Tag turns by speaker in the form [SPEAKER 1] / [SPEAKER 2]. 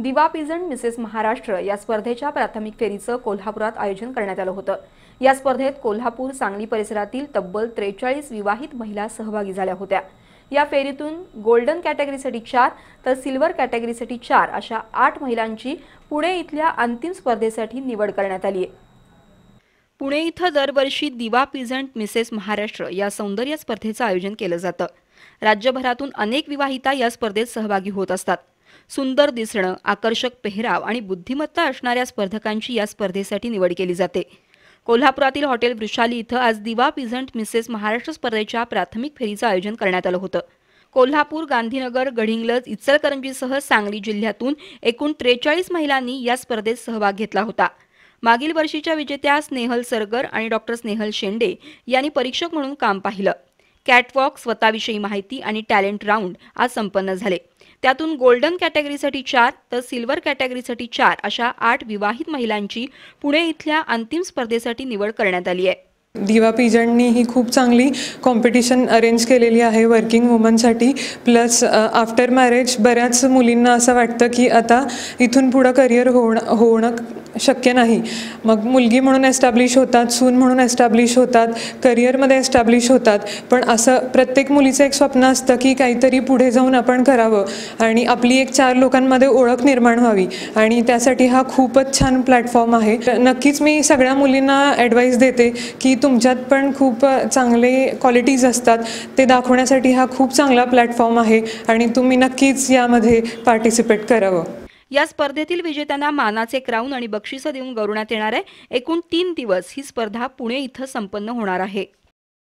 [SPEAKER 1] दिवा peasant Mrs Maharashtra या स्पर्धेच्या प्राथमिक फेरीचं कोल्हापुरात आयोजन करण्यात आलं होतं या स्पर्धेत कोल्हापूर सांगली परिसरातील तब्बल त्रेचाळीस विवाहित महिला सहभागी झाल्या होत्या या फेरीतून गोल्डन कॅटेगरीसाठी चार तर सिल्वर कॅटेगरीसाठी चार अशा आठ महिलांची पुणे इथल्या अंतिम स्पर्धेसाठी निवड करण्यात आली आहे पुणे इथं दरवर्षी दिवा पिझंट मिसेस महाराष्ट्र या सौंदर्य स्पर्धेचं आयोजन केलं जातं राज्यभरातून अनेक विवाहिता या स्पर्धेत सहभागी होत असतात सुंदर दिसणं आकर्षक पेहराव आणि बुद्धिमत्ता असणाऱ्या स्पर्धकांची या स्पर्धेसाठी निवड केली जाते कोल्हापुरातील हॉटेल वृषाली इथं आज दिवा पिझंट मिसेस महाराष्ट्र स्पर्धेच्या प्राथमिक फेरीचं आयोजन करण्यात आलं होतं कोल्हापूर गांधीनगर गडिंगलज इचलकरंजीसह सांगली जिल्ह्यातून एकूण त्रेचाळीस महिलांनी या स्पर्धेत सहभाग घेतला होता मागील वर्षीच्या विजेत्या स्नेहल सरगर आणि डॉक्टर स्नेहल शेंडे यांनी परीक्षक म्हणून काम पाहिलं कॅटवॉक स्वतःविषयी माहिती आणि टॅलेंट राऊंड आज संपन्न झाले त्यातून गोल्डन कॅटेगरीसाठी चार तर सिल्वर कॅटेगरीसाठी चार अशा आठ विवाहित महिलांची पुणे इथल्या अंतिम
[SPEAKER 2] स्पर्धेसाठी निवड करण्यात आली आहे दिवा पिजननी ही खूप चांगली कॉम्पिटिशन अरेंज केलेली आहे वर्किंग वुमनसाठी प्लस आफ्टर मॅरेज बऱ्याच मुलींना असं वाटतं की आता इथून पुढं करिअर होणं होणं शक्य नाही मग मुलगी म्हणून एस्टॅब्लिश होतात सून म्हणून एस्टॅब्लिश होतात करिअरमध्ये एस्टॅब्लिश होतात पण असं प्रत्येक मुलीचं एक स्वप्न असतं की काहीतरी पुढे जाऊन आपण करावं आणि आपली एक चार लोकांमध्ये ओळख निर्माण व्हावी आणि त्यासाठी हा खूपच छान प्लॅटफॉर्म आहे नक्कीच मी सगळ्या मुलींना ॲडवाईस देते की तुमच्यात पण खूप चांगले क्वालिटीज असतात ते दाखवण्यासाठी हा खूप चांगला प्लॅटफॉर्म आहे आणि तुम्ही नक्कीच यामध्ये पार्टिसिपेट करावं
[SPEAKER 1] या स्पर्धेतील विजेत्यांना मानाचे क्राऊन आणि बक्षिसं देऊन गौरवण्यात येणार आहे एकूण तीन दिवस ही स्पर्धा पुणे इथं संपन्न होणार आहे